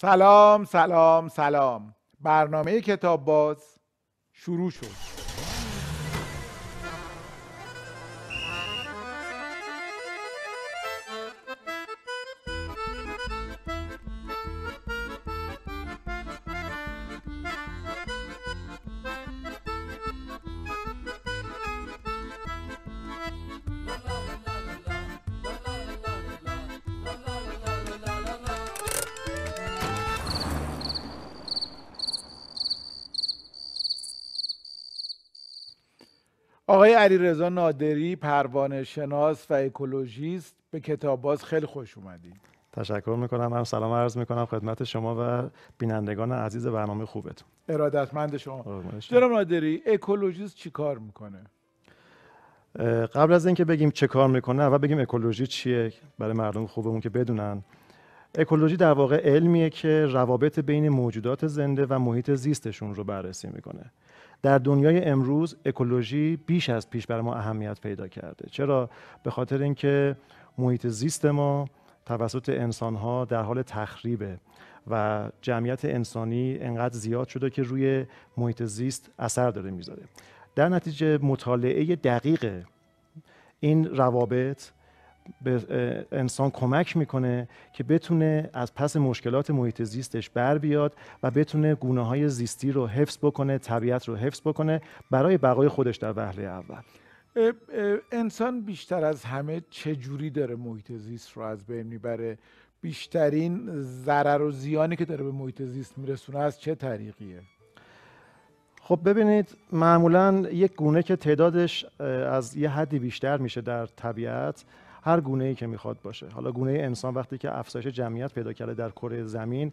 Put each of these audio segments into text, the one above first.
سلام سلام سلام برنامه کتاب باز شروع شد رضا نادری پروانه شناس و اکولوژیست به کتاب باز خیلی خوش اومدید تشکر میکنم هم سلام عرض میکنم خدمت شما و بینندگان عزیز برنامه خوبتون ارادتمند شما جناب نادری اکولوژیست چی کار میکنه قبل از اینکه بگیم چه کار میکنه اول بگیم اکولوژی چیه برای مردم خوبمون که بدونن اکولوژی در واقع علمیه که روابط بین موجودات زنده و محیط زیستشون رو بررسی میکنه در دنیای امروز اکولوژی بیش از پیش بر ما اهمیت پیدا کرده چرا به خاطر اینکه محیط زیست ما توسط انسانها در حال تخریبه و جمعیت انسانی انقدر زیاد شده که روی محیط زیست اثر داره میذاره در نتیجه مطالعه دقیق این روابط به انسان کمک میکنه که بتونه از پس مشکلات محیط زیستش بر بیاد و بتونه گونه های زیستی رو حفظ بکنه طبیعت رو حفظ بکنه برای بقای خودش در وهله اول انسان بیشتر از همه چه جوری داره محیط زیست رو از بین میبره بیشترین ضرر و زیانی که داره به محیط زیست میرسونه از چه طریقیه خب ببینید معمولا یک گونه که تعدادش از یه حدی بیشتر میشه در طبیعت هر گونه‌ای که می‌خواد باشه حالا گونه انسان وقتی که افزایش جمعیت پیدا کرده در کره زمین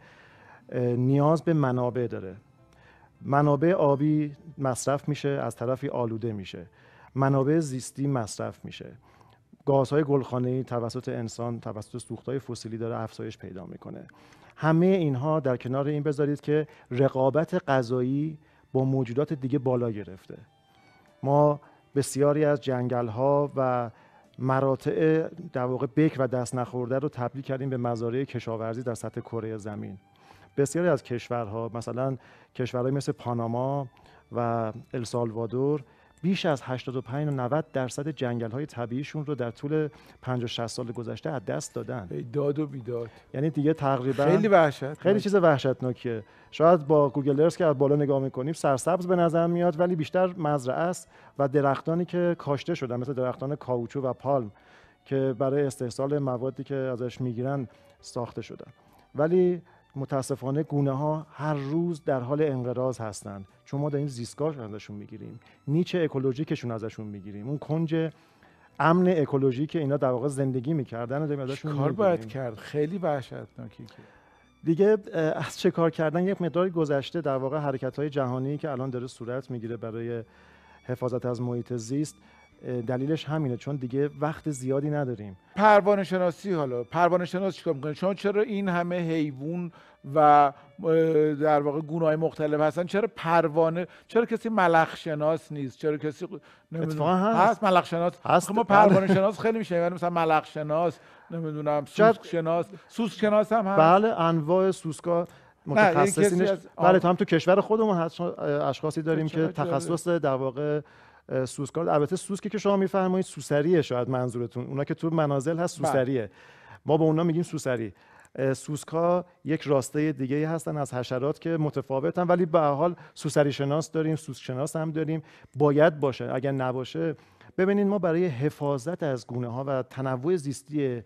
نیاز به منابع داره منابع آبی مصرف میشه از طرفی آلوده میشه منابع زیستی مصرف میشه گازهای گلخانه‌ای توسط انسان توسط سوختهای فسیلی داره افزایش پیدا میکنه همه اینها در کنار این بذارید که رقابت غذایی با موجودات دیگه بالا گرفته ما بسیاری از جنگل و مراتع در واقع بکر و دست نخورده رو تبدیل کردیم به مزارع کشاورزی در سطح کره زمین بسیاری از کشورها مثلا کشورهای مثل پاناما و السالوادور بیش از 85 و 90 درصد جنگل های طبیعیشون رو در طول 50 60 سال گذشته از دست دادن داد و بیداد یعنی دیگه تقریبا خیلی وحشت خیلی چیز وحشتناکیه شاید با گوگل ارث که از بالا نگاه میکنیم سرسبز به نظر میاد ولی بیشتر مزرعه است و درختانی که کاشته شدن مثل درختان کاوچو و پالم که برای استحصال موادی که ازش میگیرن ساخته شدن ولی متاسفانه گونه ها هر روز در حال انقراض هستند چون ما داریم زیستگاه ازشون میگیریم نیچه اکولوژیکشون ازشون میگیریم اون کنج امن اکولوژی که اینا در واقع زندگی میکردن داریم ازشون کار باید کرد خیلی وحشتناکی دیگه از چه کار کردن یک مقدار گذشته در واقع حرکت های جهانی که الان داره صورت میگیره برای حفاظت از محیط زیست دلیلش همینه چون دیگه وقت زیادی نداریم پروانه شناسی حالا پروانه شناس چیکار میکنه چون چرا این همه حیوان و در واقع گونه‌های مختلف هستن چرا پروانه چرا کسی ملخ شناس نیست چرا کسی اتفاقا هست. هست ملخ شناس هست. خب ما بله. پروانه شناس خیلی میشه یعنی مثلا ملخ شناس نمیدونم سوسک شناس سوسک شناس هم هست بله انواع سوسکا متخصصینش بله تو هم تو کشور خودمون هست اشخاصی داریم که تخصص در واقع سوسکار البته سوسکی که شما میفرمایید سوسریه شاید منظورتون اونا که تو منازل هست بله. سوسریه ما به اونا میگیم سوسری سوسکا یک راسته دیگه هستن از حشرات که متفاوتن ولی به حال سوسری شناس داریم سوس شناس هم داریم باید باشه اگر نباشه ببینید ما برای حفاظت از گونه ها و تنوع زیستی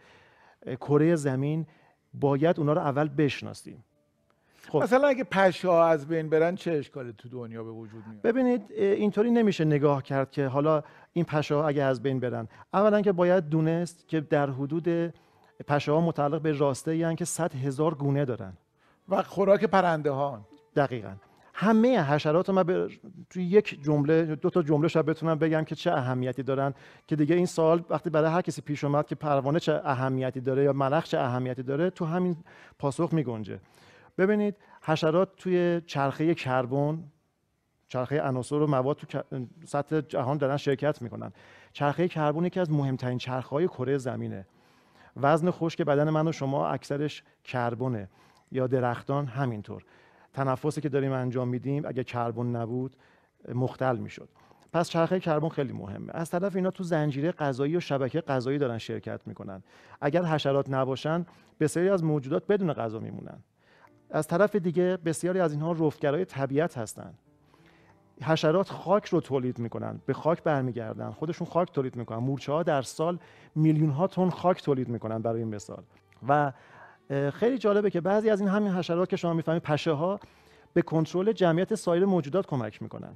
کره زمین باید اونا رو اول بشناسیم خب. مثلا اگه پشه از بین برن چه اشکالی تو دنیا به وجود میاد ببینید اینطوری نمیشه نگاه کرد که حالا این پشه اگه از بین برن اولا که باید دونست که در حدود پشه متعلق به راسته یعنی که 100 هزار گونه دارن و خوراک پرنده ها دقیقا همه حشرات من تو یک جمله دو تا جمله شب بتونم بگم که چه اهمیتی دارن که دیگه این سال وقتی برای هر کسی پیش اومد که پروانه چه اهمیتی داره یا ملخ چه اهمیتی داره تو همین پاسخ می گنجه ببینید حشرات توی چرخه کربن چرخه عناصر و مواد تو سطح جهان دارن شرکت میکنن چرخه کربن یکی از مهمترین های کره زمینه وزن خشک بدن من و شما اکثرش کربنه یا درختان همینطور تنفسی که داریم انجام میدیم اگر کربن نبود مختل میشد پس چرخه کربن خیلی مهمه از طرف اینا تو زنجیره غذایی و شبکه غذایی دارن شرکت میکنن اگر حشرات نباشن بسیاری از موجودات بدون غذا میمونن از طرف دیگه بسیاری از اینها رفتگرای طبیعت هستند حشرات خاک رو تولید میکنن به خاک برمیگردن خودشون خاک تولید میکنن مورچه ها در سال میلیون ها تن خاک تولید میکنن برای این مثال و خیلی جالبه که بعضی از این همین حشرات که شما میفهمید پشه ها به کنترل جمعیت سایر موجودات کمک میکنن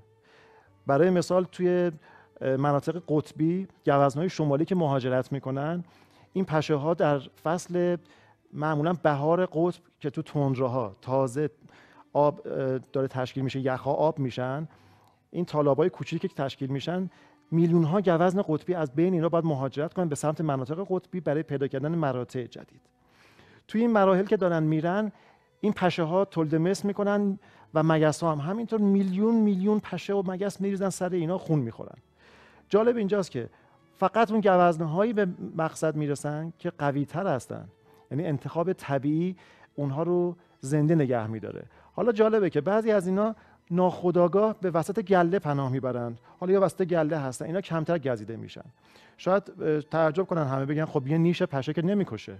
برای مثال توی مناطق قطبی گوزنهای شمالی که مهاجرت میکنن این پشه ها در فصل معمولا بهار قطب که تو تندروها تازه آب داره تشکیل میشه یخها آب میشن این تالابای کوچیکی که تشکیل میشن میلیون ها گوزن قطبی از بین اینا باید مهاجرت کنن به سمت مناطق قطبی برای پیدا کردن مراتع جدید توی این مراحل که دارن میرن این پشه ها تولد میکنن و مگس هم همینطور میلیون میلیون پشه و مگس میریزن سر اینا خون میخورن جالب اینجاست که فقط اون گوزنهایی به مقصد میرسن که قوی هستن یعنی انتخاب طبیعی اونها رو زنده نگه میداره حالا جالبه که بعضی از اینا ناخداگاه به وسط گله پناه میبرند حالا یا وسط گله هستن اینا کمتر گزیده میشن شاید تعجب کنن همه بگن خب یه نیش پشه که نمیکشه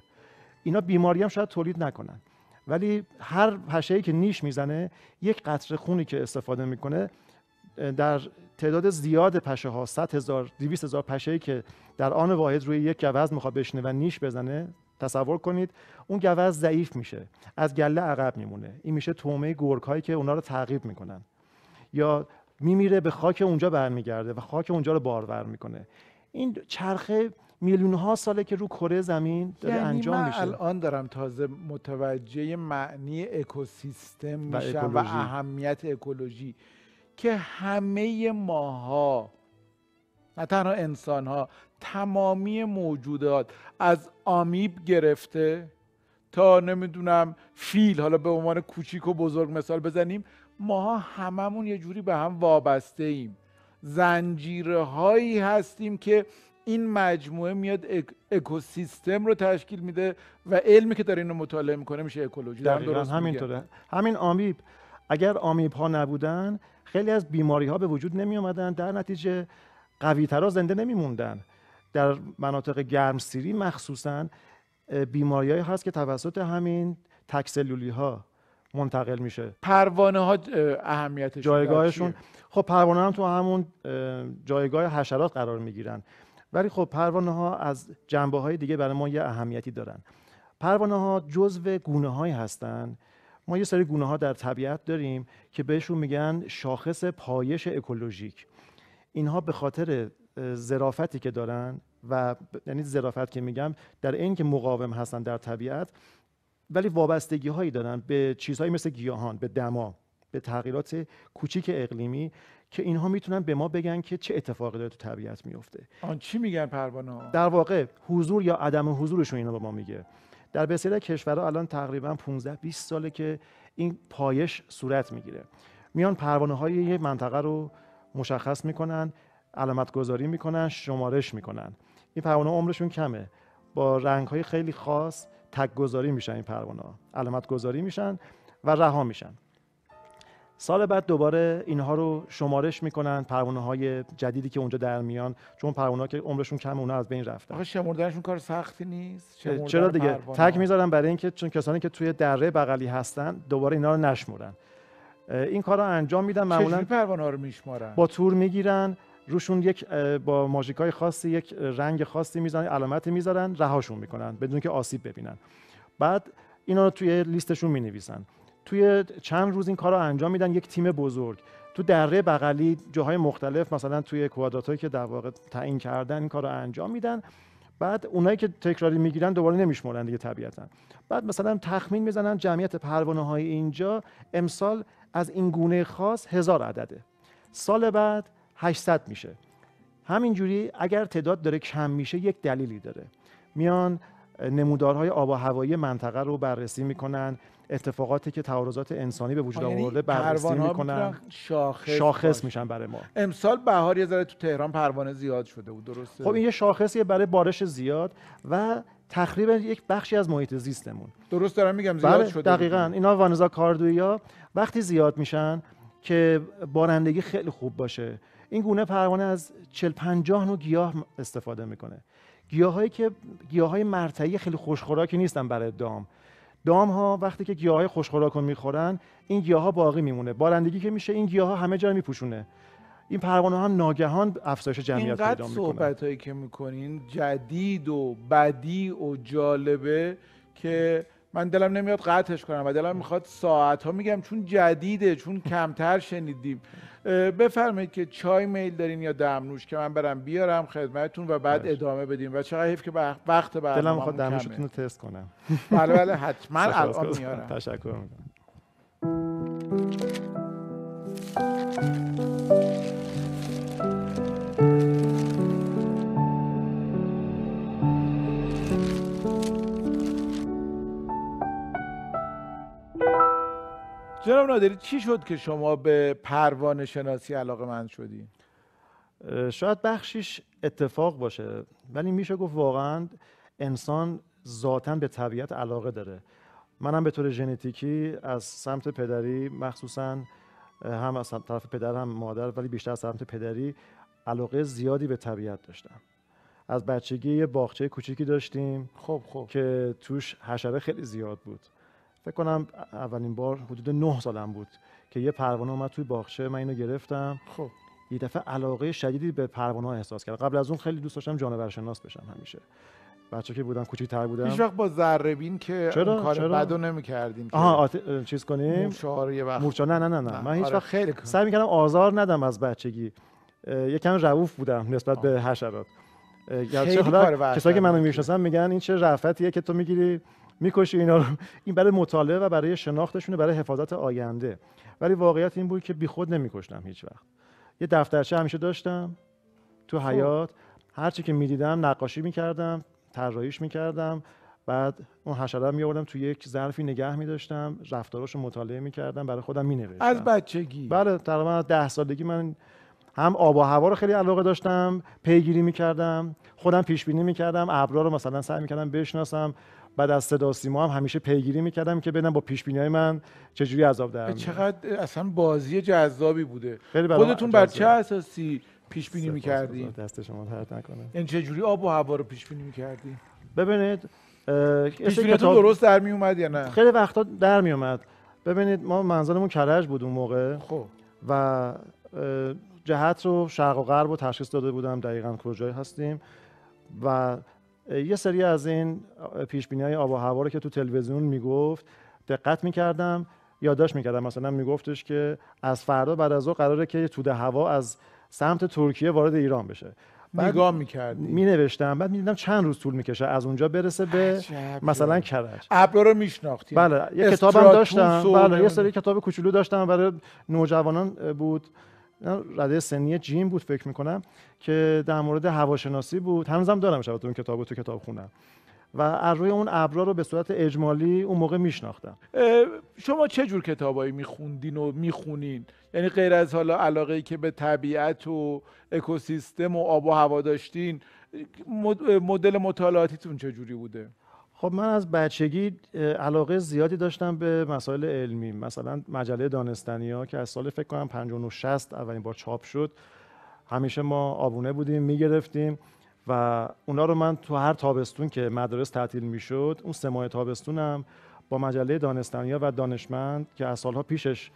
اینا بیماری هم شاید تولید نکنن ولی هر ای که نیش میزنه یک قطره خونی که استفاده میکنه در تعداد زیاد پشه ها 100 هزار 200 هزار پشه که در آن واحد روی یک گوز میخواد بشینه و نیش بزنه تصور کنید اون گوز ضعیف میشه از گله عقب میمونه این میشه تومه گرگ هایی که اونا رو تعقیب میکنن یا میمیره به خاک اونجا برمیگرده و خاک اونجا رو بارور میکنه این چرخه میلیون ها ساله که رو کره زمین داره یعنی انجام من میشه الان دارم تازه متوجه معنی اکوسیستم و میشم و اهمیت اکولوژی که همه ماها نه تنها انسان ها تمامی موجودات از آمیب گرفته تا نمیدونم فیل حالا به عنوان کوچیک و بزرگ مثال بزنیم ماها هممون یه جوری به هم وابسته ایم زنجیره هایی هستیم که این مجموعه میاد اکوسیستم رو تشکیل میده و علمی که داره اینو مطالعه میکنه میشه اکولوژی در درست همینطوره همین آمیب اگر آمیب ها نبودن خیلی از بیماری ها به وجود نمی اومدن در نتیجه ترا زنده نمیموندن در مناطق گرمسیری مخصوصا بیماری‌هایی هست که توسط همین تکسلولی ها منتقل میشه پروانه ها اهمیت جایگاهشون خب پروانه هم تو همون جایگاه حشرات قرار میگیرن ولی خب پروانه ها از جنبه های دیگه برای ما یه اهمیتی دارن پروانه ها جزو گونه هستند، هستن ما یه سری گونه ها در طبیعت داریم که بهشون میگن شاخص پایش اکولوژیک اینها به خاطر زرافتی که دارن و یعنی زرافت که میگم در این که مقاوم هستن در طبیعت ولی وابستگی هایی دارن به چیزهایی مثل گیاهان به دما به تغییرات کوچیک اقلیمی که اینها میتونن به ما بگن که چه اتفاقی داره تو طبیعت میفته آن چی میگن پروانه در واقع حضور یا عدم حضورشون اینا به ما میگه در بسیاری کشورها الان تقریبا 15 20 ساله که این پایش صورت میگیره میان پروانه های یه منطقه رو مشخص میکنن علامت گذاری میکنن شمارش میکنن این پروانه عمرشون کمه با رنگ های خیلی خاص تک گذاری میشن این پروانه علامت گذاری میشن و رها میشن سال بعد دوباره اینها رو شمارش میکنن پروانه های جدیدی که اونجا در میان چون پروانه که عمرشون کم اونها از بین رفتن آخه شمردنشون کار سختی نیست چرا دیگه تک میذارن برای اینکه چون کسانی که توی دره بغلی هستن دوباره اینا رو نشمرن این کار رو انجام میدن معمولا پروانه رو میشمارن با تور میگیرن روشون یک با ماژیکای خاصی یک رنگ خاصی میزنن علامت میذارن رهاشون میکنن بدون که آسیب ببینن بعد اینا رو توی لیستشون مینویسن توی چند روز این کار رو انجام میدن یک تیم بزرگ تو دره بغلی جاهای مختلف مثلا توی کوادراتایی که در واقع تعیین کردن این کار رو انجام میدن بعد اونایی که تکراری میگیرن دوباره نمیشمرن دیگه طبیعتا بعد مثلا تخمین میزنن جمعیت پروانه های اینجا امسال از این گونه خاص هزار عدده سال بعد 800 میشه همینجوری اگر تعداد داره کم میشه یک دلیلی داره میان نمودارهای آب و هوایی منطقه رو بررسی میکنن اتفاقاتی که تعارضات انسانی به وجود یعنی آورده بررسی میکنن شاخص, شاخص میشن برای ما امسال بهار یه ذره تو تهران پروانه زیاد شده بود درسته خب این یه شاخصیه برای بارش زیاد و تخریب یک بخشی از محیط زیستمون درست دارم میگم زیاد بله، شده دقیقا اینا وانزا کاردویا وقتی زیاد میشن که بارندگی خیلی خوب باشه این گونه پروانه از 40 50 نوع گیاه استفاده میکنه گیاهایی که گیاهای مرتعی خیلی خوشخوراکی نیستن برای دام دام ها وقتی که گیاه های خوشخوراک میخورن این گیاه ها باقی میمونه بارندگی که میشه این گیاه ها همه جا میپوشونه این پروانه هم ناگهان افزایش جمعیت پیدا میکنه صحبت هایی که میکنین جدید و بدی و جالبه که من دلم نمیاد قطعش کنم و دلم میخواد ساعت ها میگم چون جدیده چون کمتر شنیدیم بفرمایید که چای میل دارین یا دمنوش که من برم بیارم خدمتتون و بعد ادامه بدیم و چقدر حیف که وقت بعد دلم میخواد دمنوشتون رو تست کنم بله بله حتما الان میارم تشکر میکنم جناب نادری چی شد که شما به پروانه شناسی علاقه من شدی؟ شاید بخشیش اتفاق باشه ولی میشه گفت واقعا انسان ذاتا به طبیعت علاقه داره منم به طور ژنتیکی از سمت پدری مخصوصا هم از طرف پدر هم مادر ولی بیشتر از سمت پدری علاقه زیادی به طبیعت داشتم از بچگی یه باغچه کوچیکی داشتیم خب خب که توش حشره خیلی زیاد بود فکر کنم اولین بار حدود 9 سالم بود که یه پروانه اومد توی باغچه من اینو گرفتم خب یه دفعه علاقه شدیدی به پروانه ها احساس کردم قبل از اون خیلی دوست داشتم جانورشناس بشم همیشه بچه که بودم تر بودم هیچ با ذره بین که چرا؟ اون کار چرا؟ بدو نمی که آها آت... چیز کنیم مورچه‌ها نه نه نه, نه. من هیچ آره، وقت خیلی سعی می‌کردم آزار ندم از بچگی کم رعوف بودم نسبت آه. به حشرات خیلی حالا کسایی که منو میشناسن میگن این چه رفتیه که تو میگیری میکشه اینا رو این برای مطالعه و برای شناختشونه برای حفاظت آینده ولی واقعیت این بود که بیخود نمیکشتم هیچ وقت یه دفترچه همیشه داشتم تو خب. حیات هرچی که میدیدم نقاشی میکردم طراحیش میکردم بعد اون حشره میآوردم تو یک ظرفی نگه میداشتم رفتاراشو مطالعه میکردم برای خودم مینوشتم از بچگی بله تقریبا از ده سالگی من هم آب و هوا رو خیلی علاقه داشتم پیگیری میکردم خودم پیش بینی میکردم ابرا رو مثلا سعی میکردم بشناسم بعد از صدا سیما هم همیشه پیگیری میکردم که ببینم با پیش بینی من چجوری عذاب در چقدر اصلا بازی جذابی بوده خودتون بر چه اساسی پیش بینی میکردی دست شما درد نکنه این چجوری آب و هوا رو پیش بینی میکردی ببینید پیش درست در می اومد یا نه خیلی وقتا در می اومد ببینید ما منزلمون کرج بود اون موقع خب و جهت رو شرق و غرب رو تشخیص داده بودم دقیقا کجای هستیم و یه سری از این پیش بینی های آب و هوا رو که تو تلویزیون میگفت دقت میکردم یادداشت میکردم مثلا میگفتش که از فردا بعد از او قراره که توده هوا از سمت ترکیه وارد ایران بشه نگاه میکردی می نوشتم بعد میدیدم چند روز طول میکشه از اونجا برسه به مثلا کرج ابرا رو میشناختی بله یه کتابم داشتم بله یه سری کتاب کوچولو داشتم برای نوجوانان بود رده سنی جیم بود فکر میکنم که در مورد هواشناسی بود هنوزم دارم شبات اون کتاب تو کتاب خونم و از روی اون ابرا رو به صورت اجمالی اون موقع میشناختم شما چه جور کتابایی میخوندین و میخونین یعنی غیر از حالا علاقه که به طبیعت و اکوسیستم و آب و هوا داشتین مدل مطالعاتیتون چه جوری بوده خب من از بچگی علاقه زیادی داشتم به مسائل علمی مثلا مجله دانستنیا که از سال فکر کنم 59 60 اولین بار چاپ شد همیشه ما آبونه بودیم میگرفتیم و اونا رو من تو هر تابستون که مدارس تعطیل میشد اون سه ماه تابستونم با مجله دانستنیا و دانشمند که از سالها پیشش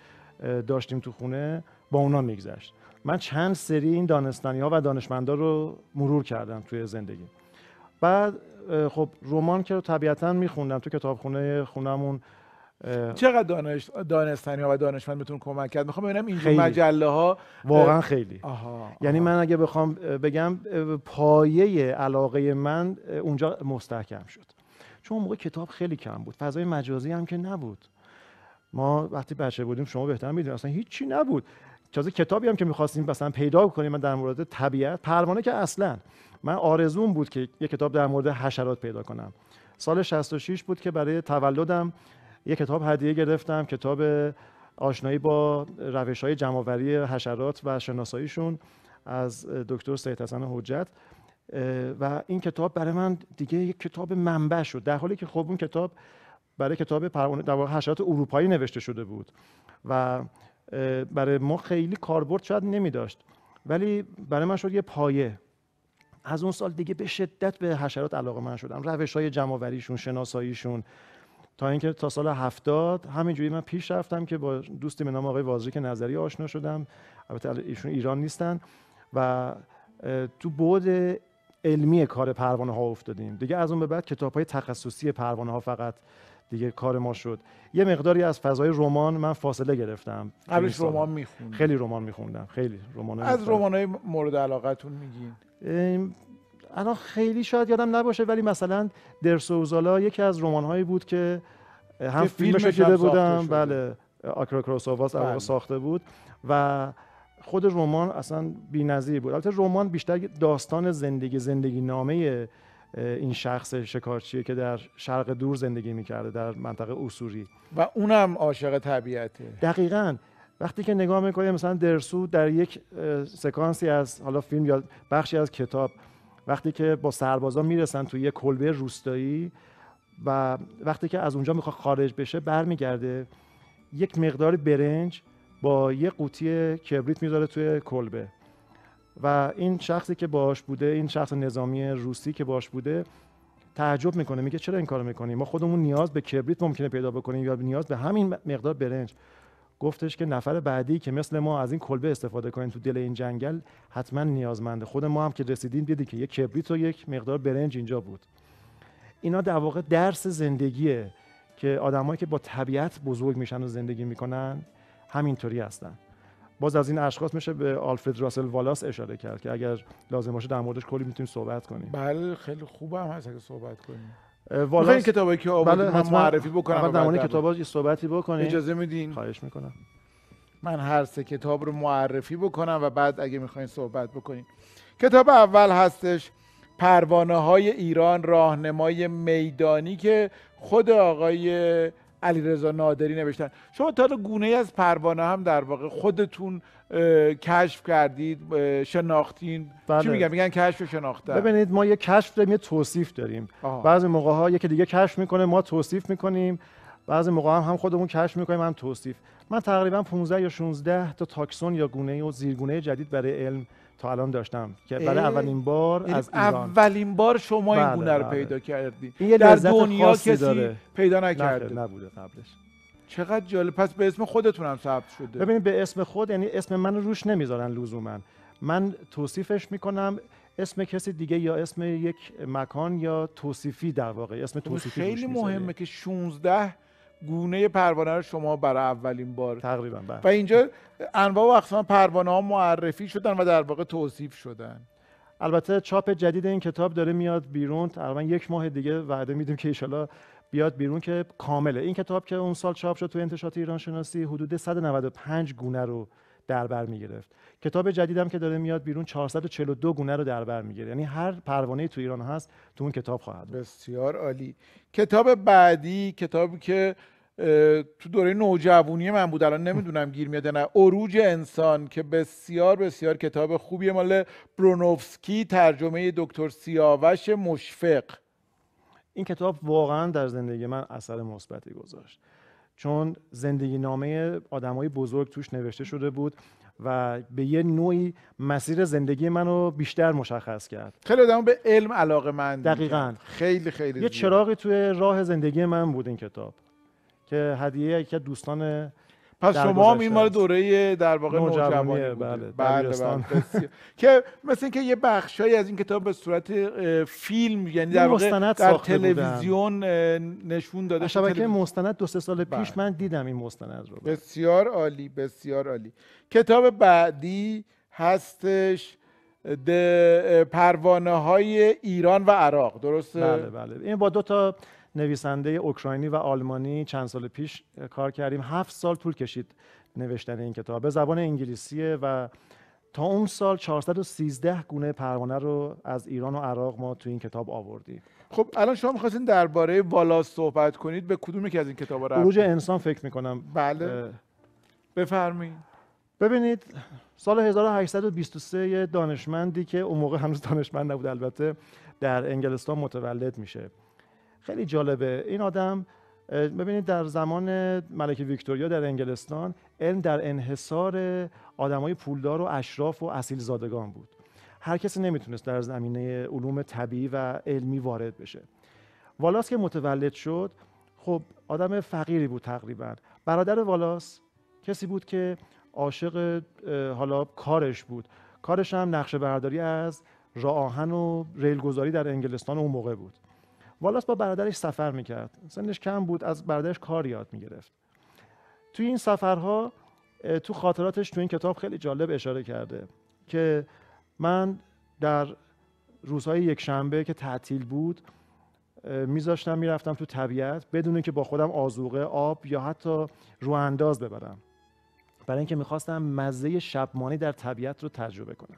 داشتیم تو خونه با اونا میگذشت من چند سری این دانستنیا و دانشمندا رو مرور کردم توی زندگی بعد خب رمان که رو طبیعتا میخوندم تو کتابخونه خونمون چقدر دانش ها و دانشمند بهتون کمک کرد میخوام ببینم این مجله ها واقعا خیلی آها، یعنی من اگه بخوام بگم پایه علاقه من اونجا مستحکم شد چون موقع کتاب خیلی کم بود فضای مجازی هم که نبود ما وقتی بچه بودیم شما بهتر میدونید اصلا هیچی نبود تازه کتابی هم که میخواستیم مثلا پیدا کنیم من در مورد طبیعت پروانه که اصلا من آرزوم بود که یه کتاب در مورد حشرات پیدا کنم سال 66 بود که برای تولدم یک کتاب هدیه گرفتم کتاب آشنایی با روش های جمعوری حشرات و شناساییشون از دکتر سید حسن حجت و این کتاب برای من دیگه یک کتاب منبع شد در حالی که خب اون کتاب برای کتاب پروانه در واقع حشرات اروپایی نوشته شده بود و برای ما خیلی کاربرد شاید نمی داشت ولی برای من شد یه پایه از اون سال دیگه به شدت به حشرات علاقه من شدم روش های جمعوریشون شناساییشون تا اینکه تا سال هفتاد همینجوری من پیش رفتم که با دوستی به نام آقای وازریک نظری آشنا شدم البته ایشون ایران نیستن و تو بعد علمی کار پروانه ها افتادیم دیگه از اون به بعد کتاب های تخصصی پروانه ها فقط دیگه کار ما شد یه مقداری از فضای رمان من فاصله گرفتم قبلش رمان میخوندم خیلی رمان میخوندم خیلی رمان از رمانای مورد علاقتون میگین الان خیلی شاید یادم نباشه ولی مثلا درسوزالا یکی از رمانهایی بود که هم فیلمش شده بودم بله آکرا کروسوواس بله. ساخته بود و خود رمان اصلا بی‌نظیر بود البته رمان بیشتر داستان زندگی زندگی نامه این شخص شکارچیه که در شرق دور زندگی میکرده در منطقه اوسوری و اونم عاشق طبیعته دقیقا وقتی که نگاه میکنیم مثلا درسو در یک سکانسی از حالا فیلم یا بخشی از کتاب وقتی که با سربازا میرسن توی یه کلبه روستایی و وقتی که از اونجا میخواد خارج بشه برمیگرده یک مقدار برنج با یه قوطی کبریت میذاره توی کلبه و این شخصی که باش بوده این شخص نظامی روسی که باش بوده تعجب میکنه میگه چرا این کارو میکنیم ما خودمون نیاز به کبریت ممکنه پیدا بکنیم یا نیاز به همین مقدار برنج گفتش که نفر بعدی که مثل ما از این کلبه استفاده کنیم تو دل این جنگل حتما نیازمنده خود ما هم که رسیدیم دیدی که یک کبریت و یک مقدار برنج اینجا بود اینا در واقع درس زندگیه که آدمایی که با طبیعت بزرگ میشن و زندگی میکنن همینطوری هستن باز از این اشخاص میشه به آلفرد راسل والاس اشاره کرد که اگر لازم باشه در موردش کلی میتونیم صحبت کنیم بله خیلی خوبه هم هست اگه صحبت کنیم والاس این کتابی که بله من معرفی بکنم اول در مورد یه صحبتی بکنیم اجازه میدین خواهش میکنم من هر سه کتاب رو معرفی بکنم و بعد اگه میخواین صحبت بکنیم کتاب اول هستش پروانه های ایران راهنمای میدانی که خود آقای علیرضا نادری نوشتن شما تا گونه از پروانه هم در واقع خودتون کشف کردید شناختین بله. چی میگن میگن کشف و شناختن ببینید ما یه کشف داریم یه توصیف داریم بعضی موقع ها یکی دیگه کشف میکنه ما توصیف میکنیم بعضی موقع هم هم خودمون کشف میکنیم هم توصیف من تقریبا 15 یا 16 تا تاکسون یا گونه و زیرگونه جدید برای علم تا الان داشتم که برای اولین بار یعنی از ایران اولین بار شما این بله، بله. پیدا کردی این یه در دنیا کسی پیدا نکرده نبوده قبلش چقدر جالب پس به اسم خودتون هم ثبت شده ببینید به اسم خود یعنی اسم من روش نمیذارن لزوما من من توصیفش میکنم اسم کسی دیگه یا اسم یک مکان یا توصیفی در واقع اسم خب، توصیفی خیلی مهمه که 16 گونه پروانه رو شما برای اولین بار تقریبا بله و اینجا انواع و اقسام پروانه ها معرفی شدن و در واقع توصیف شدن البته چاپ جدید این کتاب داره میاد بیرون تقریبا یک ماه دیگه وعده میدیم که ایشالا بیاد بیرون که کامله این کتاب که اون سال چاپ شد تو انتشارات ایران شناسی حدود 195 گونه رو در بر گرفت کتاب جدیدم که داره میاد بیرون 442 گونه رو در بر میگیره یعنی هر پروانه تو ایران هست تو اون کتاب خواهد بسیار عالی کتاب بعدی کتابی که تو دوره نوجوانی من بود الان نمیدونم گیر میاد نه عروج انسان که بسیار بسیار کتاب خوبیه مال برونوفسکی ترجمه دکتر سیاوش مشفق این کتاب واقعا در زندگی من اثر مثبتی گذاشت چون زندگی نامه های بزرگ توش نوشته شده بود و به یه نوعی مسیر زندگی منو بیشتر مشخص کرد خیلی آدم به علم علاقه من دقیقا خیلی خیلی یه چراغی توی راه زندگی من بود این کتاب که هدیه یکی دوستان پس شما هم این مال دوره در واقع نوجوانی بله، بله، بله. که مثل اینکه یه بخشی از این کتاب به صورت فیلم یعنی در واقع در تلویزیون نشون داده شبکه مستند دو سه سال پیش من دیدم این مستند رو بسیار عالی بسیار عالی کتاب بعدی هستش پروانه های ایران و عراق درسته بله بله این با دو تا نویسنده اوکراینی و آلمانی چند سال پیش کار کردیم هفت سال طول کشید نوشتن این کتاب به زبان انگلیسیه و تا اون سال 413 گونه پروانه رو از ایران و عراق ما تو این کتاب آوردیم خب الان شما میخواستین درباره والاس صحبت کنید به کدوم که از این کتاب رفتید انسان فکر میکنم بله بفرمایید ببینید سال 1823 یه دانشمندی که اون موقع هنوز دانشمند نبود البته در انگلستان متولد میشه خیلی جالبه این آدم ببینید در زمان ملک ویکتوریا در انگلستان علم در انحصار آدمای پولدار و اشراف و اصیل زادگان بود هر کسی نمیتونست در زمینه علوم طبیعی و علمی وارد بشه والاس که متولد شد خب آدم فقیری بود تقریبا برادر والاس کسی بود که عاشق حالا کارش بود کارش هم نقشه برداری از راه آهن و ریلگذاری در انگلستان اون موقع بود والاس با برادرش سفر میکرد سنش کم بود از برادرش کار یاد میگرفت توی این سفرها تو خاطراتش تو این کتاب خیلی جالب اشاره کرده که من در روزهای یک شنبه که تعطیل بود میذاشتم میرفتم تو طبیعت بدون که با خودم آزوقه آب یا حتی روانداز ببرم برای اینکه میخواستم مزه شبمانی در طبیعت رو تجربه کنم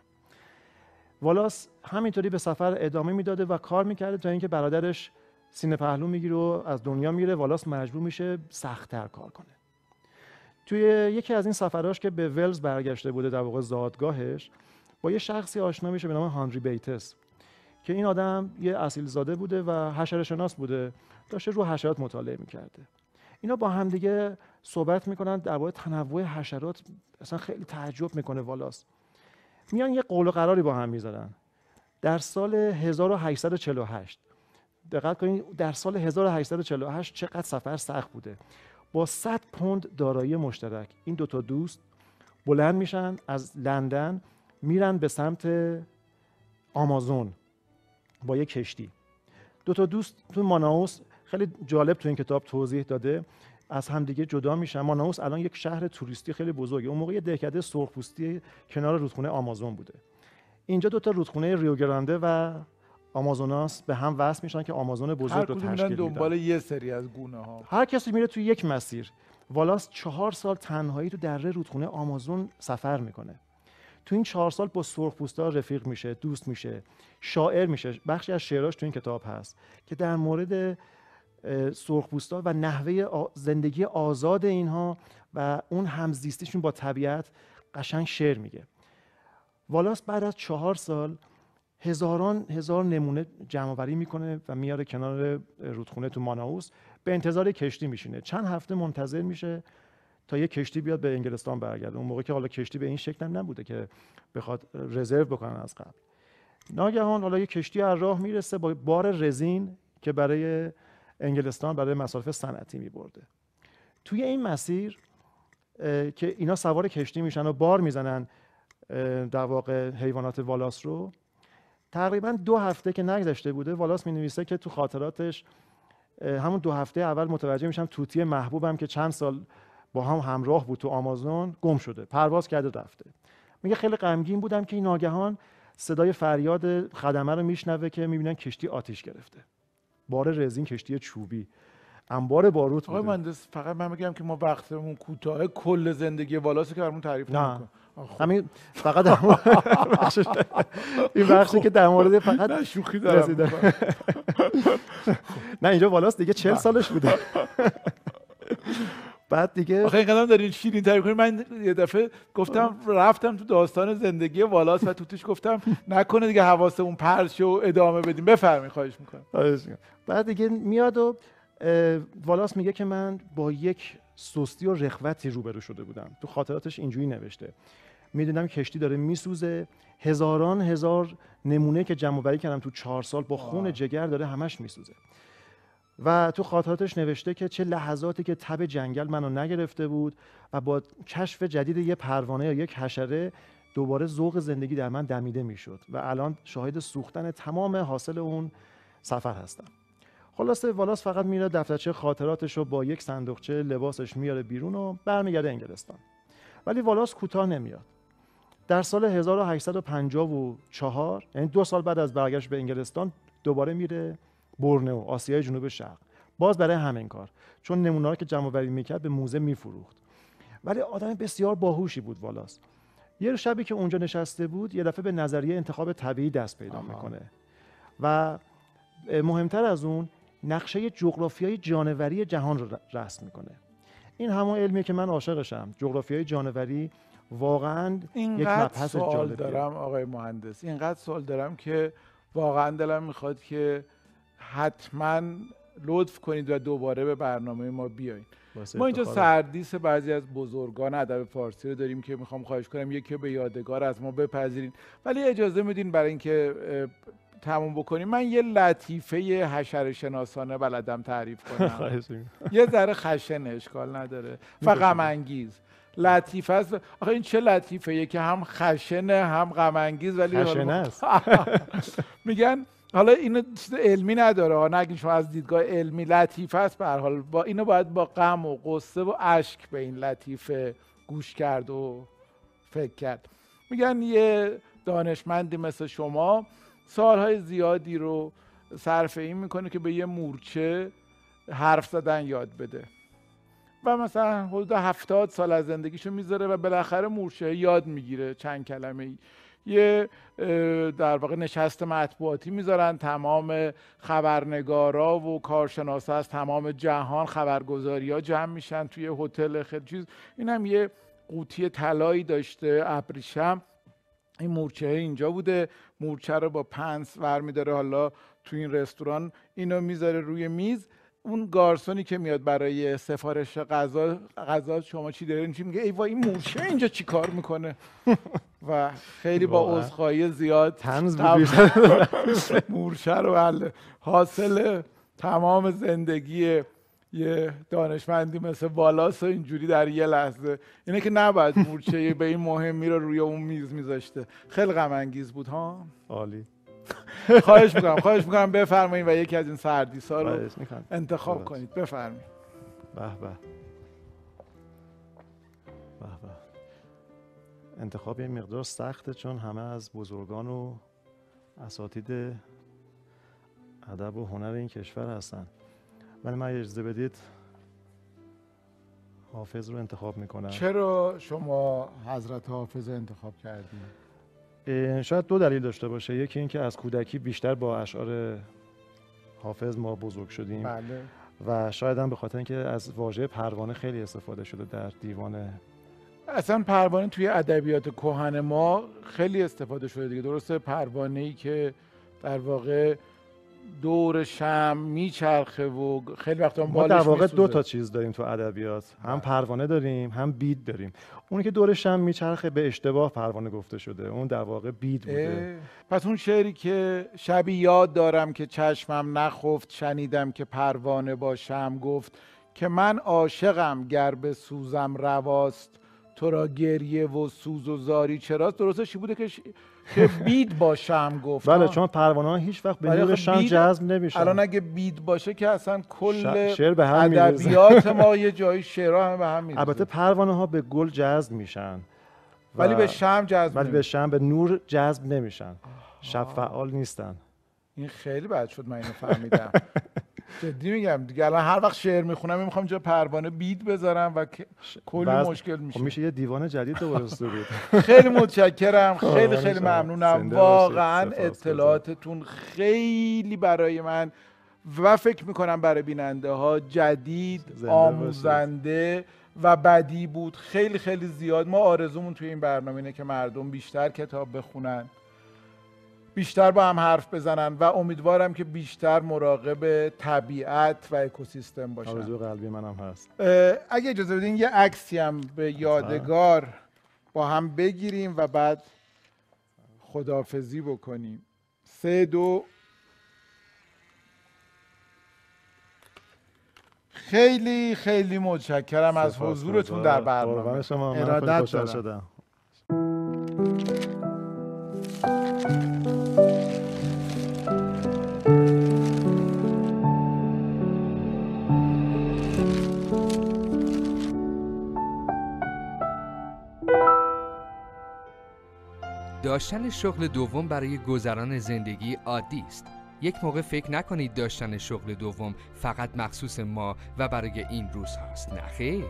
والاس همینطوری به سفر ادامه میداده و کار میکرده تا اینکه برادرش سینه پهلو میگیره و از دنیا میره والاس مجبور میشه سختتر کار کنه توی یکی از این سفراش که به ولز برگشته بوده در واقع زادگاهش با یه شخصی آشنا میشه به نام هانری بیتس که این آدم یه اصیل زاده بوده و حشره شناس بوده داشته رو حشرات مطالعه میکرده اینا با همدیگه صحبت میکنن در تنوع حشرات اصلا خیلی تعجب میکنه والاس میان یه قول و قراری با هم میذارن در سال 1848 دقت کنید در سال 1848 چقدر سفر سخت بوده با 100 پوند دارایی مشترک این دوتا دوست بلند میشن از لندن میرن به سمت آمازون با یک کشتی دو تا دوست تو ماناوس خیلی جالب تو این کتاب توضیح داده از دیگه جدا میشن ماناوس الان یک شهر توریستی خیلی بزرگه اون موقع یه دهکده سرخپوستی کنار رودخونه آمازون بوده اینجا دو تا رودخونه ریوگرانده و آمازوناس به هم وصل میشن که آمازون بزرگ رو تشکیل میدن دنبال یه سری از گونه ها هر کسی میره توی یک مسیر والاس چهار سال تنهایی تو دره رودخونه آمازون سفر میکنه تو این چهار سال با سرخپوستا رفیق میشه دوست میشه شاعر میشه بخشی از شعراش تو این کتاب هست که در مورد سرخپوستا و نحوه زندگی آزاد اینها و اون همزیستیشون با طبیعت قشنگ شعر میگه والاس بعد از چهار سال هزاران هزار نمونه جمع آوری میکنه و میاره کنار رودخونه تو ماناوس به انتظار کشتی میشینه چند هفته منتظر میشه تا یه کشتی بیاد به انگلستان برگرده اون موقع که حالا کشتی به این شکل هم نبوده که بخواد رزرو بکنن از قبل ناگهان حالا یه کشتی از راه میرسه با بار رزین که برای انگلستان برای مصارف صنعتی میبرده توی این مسیر که اینا سوار کشتی میشن و بار میزنن در واقع حیوانات والاس رو تقریبا دو هفته که نگذشته بوده والاس می نویسه که تو خاطراتش همون دو هفته اول متوجه میشم توتی محبوبم که چند سال با هم همراه بود تو آمازون گم شده پرواز کرده رفته میگه خیلی غمگین بودم که این ناگهان صدای فریاد خدمه رو میشنوه که میبینن کشتی آتیش گرفته بار رزین کشتی چوبی انبار باروت بوده من مهندس فقط من میگم که ما وقتمون کوتاه کل زندگی والاس که برمون تعریف نه خب. همین فقط این بخشی که در مورد فقط شوخی دارم نه اینجا والاس دیگه 40 سالش بوده بعد دیگه آخه اینقدر دارین شیرین تر کنین من یه دفعه گفتم رفتم تو داستان زندگی والاس و توتوش گفتم نکنه دیگه حواسمون پرش و ادامه بدیم بفرمایید خواهش میکنم بعد دیگه میاد و والاس میگه که من با یک سستی و رخوتی روبرو شده بودم تو خاطراتش اینجوری نوشته میدونم کشتی داره میسوزه هزاران هزار نمونه که جمع کردم تو چهار سال با خون جگر داره همش میسوزه و تو خاطراتش نوشته که چه لحظاتی که تب جنگل منو نگرفته بود و با کشف جدید یه پروانه یا یک حشره دوباره ذوق زندگی در من دمیده میشد و الان شاهد سوختن تمام حاصل اون سفر هستم خلاصه والاس فقط میره دفترچه خاطراتش رو با یک صندوقچه لباسش میاره بیرون و برمیگرده انگلستان ولی والاس کوتاه نمیاد در سال 1854 یعنی دو سال بعد از برگشت به انگلستان دوباره میره برنئو آسیای جنوب شرق باز برای همین کار چون نمونه که جمع آوری میکرد به موزه میفروخت ولی آدم بسیار باهوشی بود والاس یه شبی که اونجا نشسته بود یه دفعه به نظریه انتخاب طبیعی دست پیدا می‌کنه. میکنه و مهمتر از اون نقشه جغرافیای جانوری جهان رو رسم میکنه این همون علمیه که من عاشقشم جغرافیای جانوری واقعا یک مبحث سوال دارم آقای مهندس اینقدر سوال دارم که واقعا دلم میخواد که حتما لطف کنید و دوباره به برنامه ما بیاین ما اینجا سردیس بعضی از بزرگان ادب فارسی رو داریم که میخوام خواهش کنم یکی به یادگار از ما بپذیرین ولی اجازه میدین برای اینکه تموم بکنیم من یه لطیفه حشر شناسانه بلدم تعریف کنم یه ذره خشن اشکال نداره و غم انگیز لطیفه است آخه این چه لطیفه که هم خشنه هم غم انگیز ولی است میگن حالا اینو علمی نداره نه نگه شما از دیدگاه علمی لطیف است به حال با اینو باید با غم و قصه و اشک به این لطیفه گوش کرد و فکر کرد میگن یه دانشمندی مثل شما سالهای زیادی رو صرف این میکنه که به یه مورچه حرف زدن یاد بده و مثلا حدود هفتاد سال از زندگیشو میذاره و بالاخره مورچه یاد میگیره چند کلمه ای یه در واقع نشست مطبوعاتی میذارن تمام خبرنگارا و کارشناسا از تمام جهان خبرگزاری جمع میشن توی هتل خیلی چیز این هم یه قوطی طلایی داشته ابریشم این مورچه اینجا بوده مورچه رو با پنس ور میداره حالا تو این رستوران اینو میذاره روی میز اون گارسونی که میاد برای سفارش غذا غذا شما چی دارین چی میگه ای وای این مورچه اینجا چی کار میکنه و خیلی با عذرخواهی زیاد تنز مورچه رو بله حاصل تمام زندگی یه دانشمندی مثل والاس و اینجوری در یه لحظه اینه که نباید مورچه به این مهمی رو روی اون میز میذاشته خیلی غم انگیز بود ها عالی خواهش میکنم خواهش میکنم بفرمایید و یکی از این ها رو انتخاب کنید بفرمایید به به انتخاب یه مقدار سخته چون همه از بزرگان و اساتید ادب و هنر این کشور هستن ولی من اجازه بدید حافظ رو انتخاب میکنم چرا شما حضرت حافظ انتخاب کردید؟ شاید دو دلیل داشته باشه یکی اینکه از کودکی بیشتر با اشعار حافظ ما بزرگ شدیم بله. و شاید هم به خاطر اینکه از واژه پروانه خیلی استفاده شده در دیوان اصلا پروانه توی ادبیات کهن ما خیلی استفاده شده دیگه درسته پروانه ای که در واقع دور شم میچرخه و خیلی وقتا ما در واقع دو تا چیز داریم تو ادبیات هم بله. پروانه داریم هم بید داریم اونی که دور شم میچرخه به اشتباه پروانه گفته شده اون در واقع بید بوده پس اون شعری که شبی یاد دارم که چشمم نخفت شنیدم که پروانه با شم گفت که من عاشقم گر به سوزم رواست تو را گریه و سوز و زاری چراست درستش بوده که که بید با شم گفت بله چون پروانه هیچ وقت به آره، نور خب شم جذب نمیشه الان اگه بید باشه که اصلا کل شعر به هم ادبیات ما یه جایی شعرها هم به هم میریزه البته پروانه ها به گل جذب میشن ولی به شم جذب ولی به شم به نور جذب نمیشن شب فعال نیستن این خیلی بد شد من اینو فهمیدم جدی میگم دیگه الان هر وقت شعر میخونم میخوام جا پروانه بید بذارم و کلی مشکل میشه خب، میشه یه دیوان جدید درست بود خیلی متشکرم خیلی آره، خیلی ممنونم واقعا اطلاعاتتون خیلی برای من و فکر میکنم برای بیننده ها جدید آموزنده و بدی بود خیلی خیلی زیاد ما آرزومون توی این برنامه اینه که مردم بیشتر کتاب بخونن بیشتر با هم حرف بزنن و امیدوارم که بیشتر مراقب طبیعت و اکوسیستم باشن آرزو قلبی منم هست اگه اجازه بدین یه عکسی هم به یادگار با هم بگیریم و بعد خدافزی بکنیم سه دو خیلی خیلی متشکرم از حضورتون در برنامه شما ارادت دارم داشتن شغل دوم برای گذران زندگی عادی است یک موقع فکر نکنید داشتن شغل دوم فقط مخصوص ما و برای این روز هاست نه خیر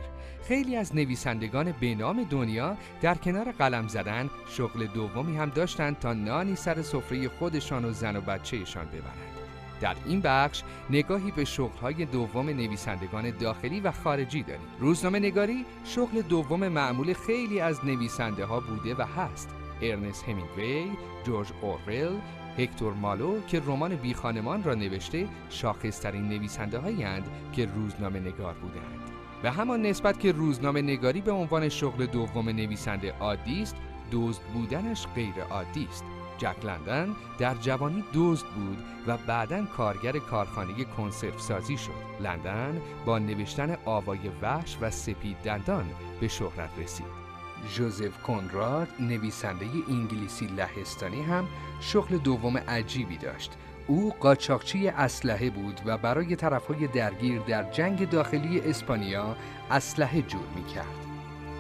خیلی از نویسندگان به نام دنیا در کنار قلم زدن شغل دومی هم داشتند تا نانی سر سفره خودشان و زن و بچهشان ببرند در این بخش نگاهی به های دوم نویسندگان داخلی و خارجی داریم روزنامه نگاری شغل دوم معمول خیلی از نویسنده ها بوده و هست ارنست همینگوی، جورج اورل، هکتور مالو که رمان خانمان را نوشته شاخصترین نویسنده هایند که روزنامه نگار بودند. به همان نسبت که روزنامه نگاری به عنوان شغل دوم نویسنده عادی است، دزد بودنش غیر عادی است. جک لندن در جوانی دزد بود و بعدا کارگر کارخانه کنسرو سازی شد. لندن با نوشتن آوای وحش و سپید دندان به شهرت رسید. جوزف کنراد نویسنده انگلیسی لهستانی هم شغل دوم عجیبی داشت او قاچاقچی اسلحه بود و برای طرفهای درگیر در جنگ داخلی اسپانیا اسلحه جور می کرد.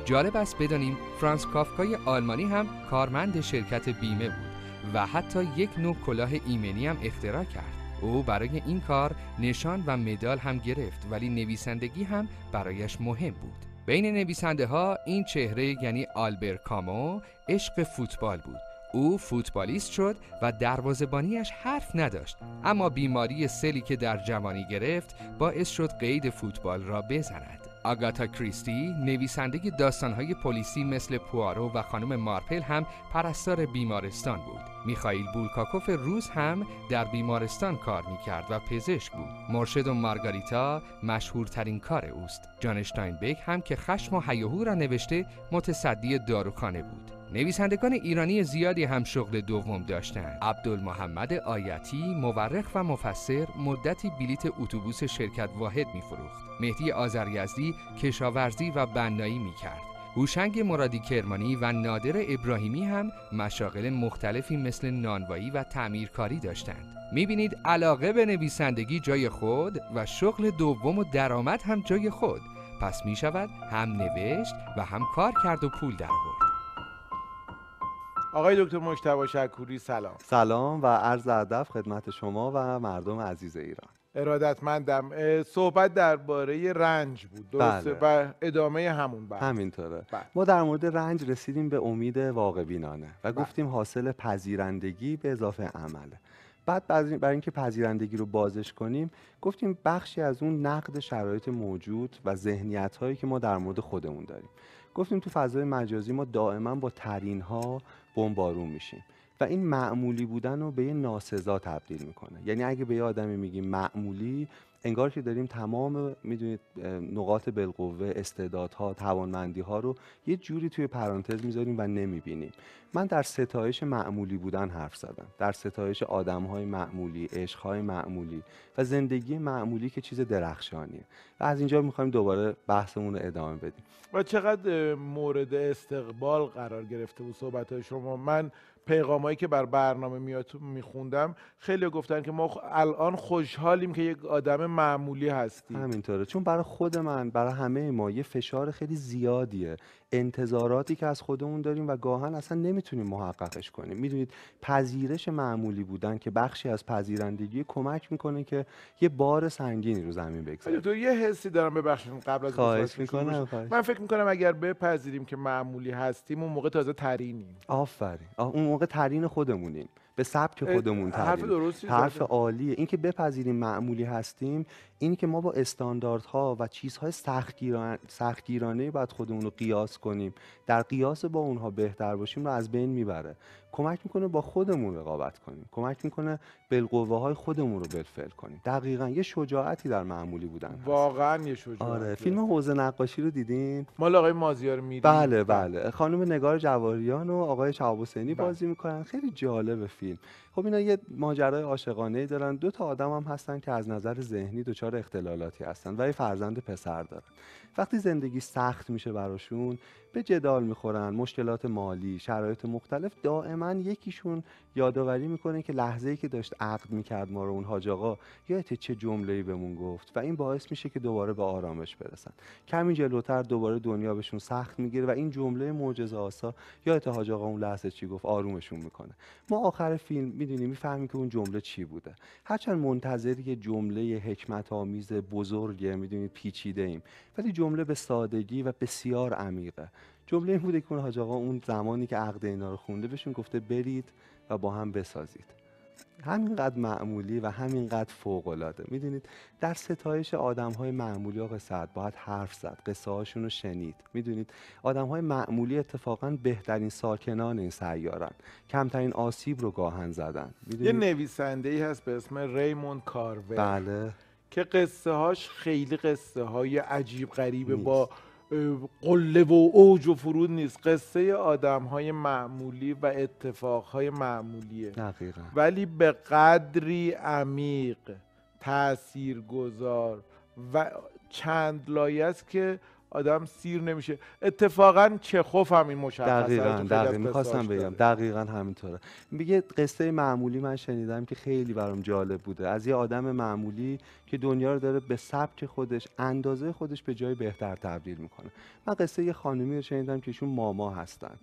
جالب است بدانیم فرانس کافکای آلمانی هم کارمند شرکت بیمه بود و حتی یک نوع کلاه ایمنی هم اختراع کرد. او برای این کار نشان و مدال هم گرفت ولی نویسندگی هم برایش مهم بود. بین نویسنده ها این چهره یعنی آلبر کامو عشق فوتبال بود او فوتبالیست شد و دروازبانیش حرف نداشت اما بیماری سلی که در جوانی گرفت باعث شد قید فوتبال را بزند آگاتا کریستی نویسنده داستانهای پلیسی مثل پوارو و خانم مارپل هم پرستار بیمارستان بود میخائیل بولکاکوف روز هم در بیمارستان کار میکرد و پزشک بود مرشد و مارگاریتا مشهورترین کار اوست جان بیک هم که خشم و هیاهو را نوشته متصدی داروخانه بود نویسندگان ایرانی زیادی هم شغل دوم داشتند. عبدالمحمد آیتی مورخ و مفسر مدتی بلیت اتوبوس شرکت واحد میفروخت. مهدی آزریزدی کشاورزی و بنایی میکرد. هوشنگ مرادی کرمانی و نادر ابراهیمی هم مشاغل مختلفی مثل نانوایی و تعمیرکاری داشتند. میبینید علاقه به نویسندگی جای خود و شغل دوم و درآمد هم جای خود. پس میشود هم نوشت و هم کار کرد و پول درآورد. آقای دکتر مشتبه شکوری سلام سلام و عرض ادب خدمت شما و مردم عزیز ایران ارادتمندم صحبت درباره رنج بود درسته بله. و ادامه همون بحث همینطوره بله. ما در مورد رنج رسیدیم به امید واقع بینانه و بله. گفتیم حاصل پذیرندگی به اضافه عمله بعد برای اینکه پذیرندگی رو بازش کنیم گفتیم بخشی از اون نقد شرایط موجود و ذهنیت هایی که ما در مورد خودمون داریم گفتیم تو فضای مجازی ما دائما با ترین ها بمبارون میشیم و این معمولی بودن رو به یه ناسزا تبدیل میکنه یعنی اگه به یه آدمی میگیم معمولی انگار که داریم تمام میدونید نقاط بالقوه استعدادها توانمندی ها رو یه جوری توی پرانتز میذاریم و نمیبینیم من در ستایش معمولی بودن حرف زدم در ستایش آدم های معمولی عشق های معمولی و زندگی معمولی که چیز درخشانیه و از اینجا میخوایم دوباره بحثمون رو ادامه بدیم و چقدر مورد استقبال قرار گرفته بود صحبت های شما من پیغامایی که بر برنامه میاد میخوندم خیلی گفتن که ما الان خوشحالیم که یک آدم معمولی هستیم همینطوره چون برای خود من برای همه ما یه فشار خیلی زیادیه انتظاراتی که از خودمون داریم و گاهن اصلا نمیتونیم محققش کنیم میدونید پذیرش معمولی بودن که بخشی از پذیرندگی کمک میکنه که یه بار سنگینی رو زمین بگذاره تو یه حسی دارم ببخشید قبل از خواهش میکنم من فکر میکنم اگر بپذیریم که معمولی هستیم اون موقع تازه ترینیم آفرین اون موقع ترین خودمونیم به سبک خودمون تعریف حرف حرف عالیه اینکه بپذیریم معمولی هستیم اینکه که ما با استانداردها و چیزهای سختگیرانه سخت باید خودمون رو قیاس کنیم در قیاس با اونها بهتر باشیم رو از بین میبره کمک میکنه با خودمون رقابت کنیم کمک میکنه بالقوه های خودمون رو بلفل کنیم دقیقا یه شجاعتی در معمولی بودن هست. واقعا یه شجاعت آره فیلم حوزه نقاشی رو دیدین مال آقای مازیار میدین بله،, بله بله خانم نگار جواریان و آقای شهاب حسینی بله. بازی میکنن خیلی جالب فیلم خب اینا یه ماجرای عاشقانه ای دارن دو تا آدم هم هستن که از نظر ذهنی دچار اختلالاتی هستن و یه فرزند پسر دارن وقتی زندگی سخت میشه براشون به جدال میخورن مشکلات مالی شرایط مختلف دائما یکیشون یادآوری میکنه که لحظه ای که داشت عقد میکرد ما رو اون حاج آقا چه جمله ای بهمون گفت و این باعث میشه که دوباره به آرامش برسن کمی جلوتر دوباره دنیا بهشون سخت میگیره و این جمله معجزه آسا یا حاج اون لحظه چی گفت آرومشون میکنه ما آخر فیلم میدونی میفهمی که اون جمله چی بوده هرچند منتظر یه جمله حکمت آمیز بزرگه میدونید پیچیده ایم ولی جمله به سادگی و بسیار عمیقه جمله این بوده که اون حاج اون زمانی که عقد اینا رو خونده بهشون گفته برید و با هم بسازید همینقدر معمولی و همینقدر فوقالعاده میدونید در ستایش آدم های معمولی آقا سعد باید حرف زد قصه هاشون رو شنید میدونید آدم های معمولی اتفاقا بهترین ساکنان این سیارن کمترین آسیب رو گاهن زدن یه نویسنده ای هست به اسم ریموند کارور بله که قصه هاش خیلی قصه های عجیب غریبه با قله و اوج و فرود نیست قصه آدم های معمولی و اتفاق های معمولیه دقیقا. ولی به قدری عمیق تاثیرگذار گذار و چند لایه است که آدم سیر نمیشه اتفاقا خوف هم این مشخصه دقیقا دقیقا میخواستم بگم دقیقا همینطوره میگه قصه معمولی من شنیدم که خیلی برام جالب بوده از یه آدم معمولی که دنیا رو داره به سبک خودش اندازه خودش به جای بهتر تبدیل میکنه من قصه یه خانمی رو شنیدم که ایشون ماما هستن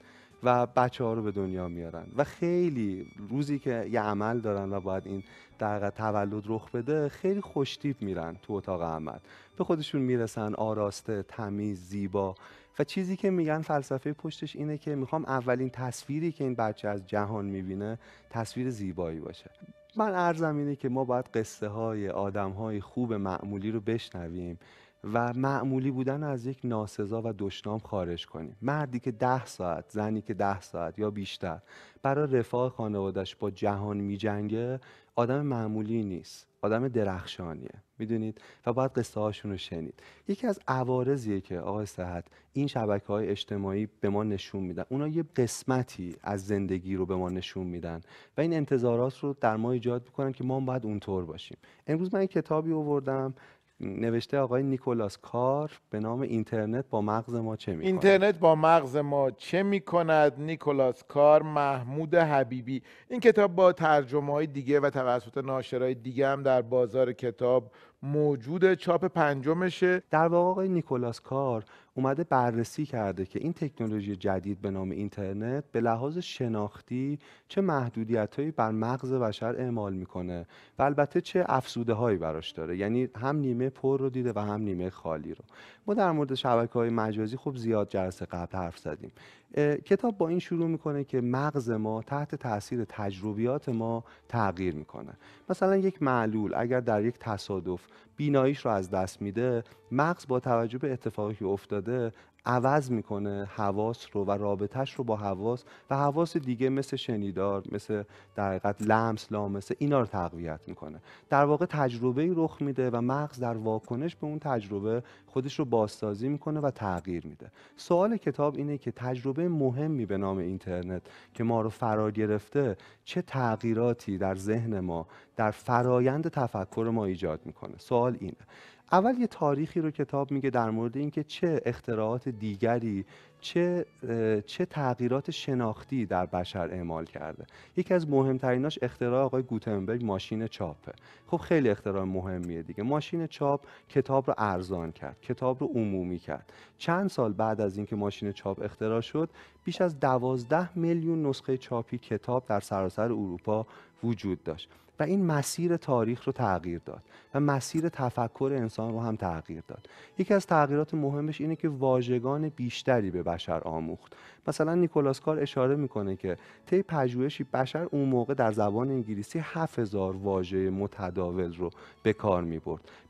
و بچه ها رو به دنیا میارن و خیلی روزی که یه عمل دارن و باید این در تولد رخ بده خیلی خوشتیب میرن تو اتاق عمل به خودشون میرسن آراسته تمیز زیبا و چیزی که میگن فلسفه پشتش اینه که میخوام اولین تصویری که این بچه از جهان میبینه تصویر زیبایی باشه من ارزم اینه که ما باید قصه های آدم های خوب معمولی رو بشنویم و معمولی بودن از یک ناسزا و دشنام خارج کنیم مردی که ده ساعت زنی که ده ساعت یا بیشتر برای رفاه خانوادش با جهان میجنگه آدم معمولی نیست آدم درخشانیه میدونید و باید قصه هاشون رو شنید یکی از عوارضیه که آقای صحت این شبکه های اجتماعی به ما نشون میدن اونا یه قسمتی از زندگی رو به ما نشون میدن و این انتظارات رو در ما ایجاد میکنن که ما باید اونطور باشیم امروز من کتابی آوردم نوشته آقای نیکولاس کار به نام اینترنت با مغز ما چه می اینترنت با مغز ما چه میکند کند نیکولاس کار محمود حبیبی این کتاب با ترجمه های دیگه و توسط ناشرهای دیگه هم در بازار کتاب موجود چاپ پنجمشه در واقع آقای نیکولاس کار اومده بررسی کرده که این تکنولوژی جدید به نام اینترنت به لحاظ شناختی چه محدودیت بر مغز بشر اعمال میکنه و البته چه افسوده هایی براش داره یعنی هم نیمه پر رو دیده و هم نیمه خالی رو ما در مورد شبکه های مجازی خوب زیاد جلسه قبل حرف زدیم کتاب با این شروع میکنه که مغز ما تحت تاثیر تجربیات ما تغییر میکنه مثلا یک معلول اگر در یک تصادف بیناییش رو از دست میده مغز با توجه به اتفاقی افتاده عوض میکنه حواس رو و رابطهش رو با حواس و حواس دیگه مثل شنیدار مثل در حقیقت لمس لامسه اینا رو تقویت میکنه در واقع تجربه ای رخ میده و مغز در واکنش به اون تجربه خودش رو بازسازی میکنه و تغییر میده سوال کتاب اینه که تجربه مهمی به نام اینترنت که ما رو فرا گرفته چه تغییراتی در ذهن ما در فرایند تفکر ما ایجاد میکنه سوال اینه اول یه تاریخی رو کتاب میگه در مورد اینکه چه اختراعات دیگری چه چه تغییرات شناختی در بشر اعمال کرده یکی از مهمتریناش اختراع آقای گوتنبرگ ماشین چاپه خب خیلی اختراع مهمیه دیگه ماشین چاپ کتاب رو ارزان کرد کتاب رو عمومی کرد چند سال بعد از اینکه ماشین چاپ اختراع شد بیش از دوازده میلیون نسخه چاپی کتاب در سراسر اروپا وجود داشت و این مسیر تاریخ رو تغییر داد و مسیر تفکر انسان رو هم تغییر داد یکی از تغییرات مهمش اینه که واژگان بیشتری به بشر آموخت مثلا نیکولاس کار اشاره میکنه که طی پژوهشی بشر اون موقع در زبان انگلیسی 7000 واژه متداول رو به کار می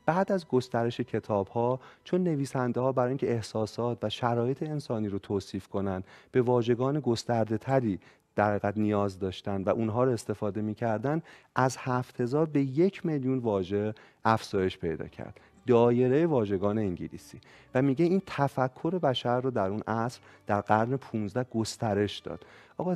بعد از گسترش کتاب ها چون نویسنده ها برای اینکه احساسات و شرایط انسانی رو توصیف کنند به واژگان گسترده تری در حقیقت نیاز داشتن و اونها رو استفاده میکردن از 7000 به یک میلیون واژه افزایش پیدا کرد دایره واژگان انگلیسی و میگه این تفکر بشر رو در اون عصر در قرن 15 گسترش داد آقا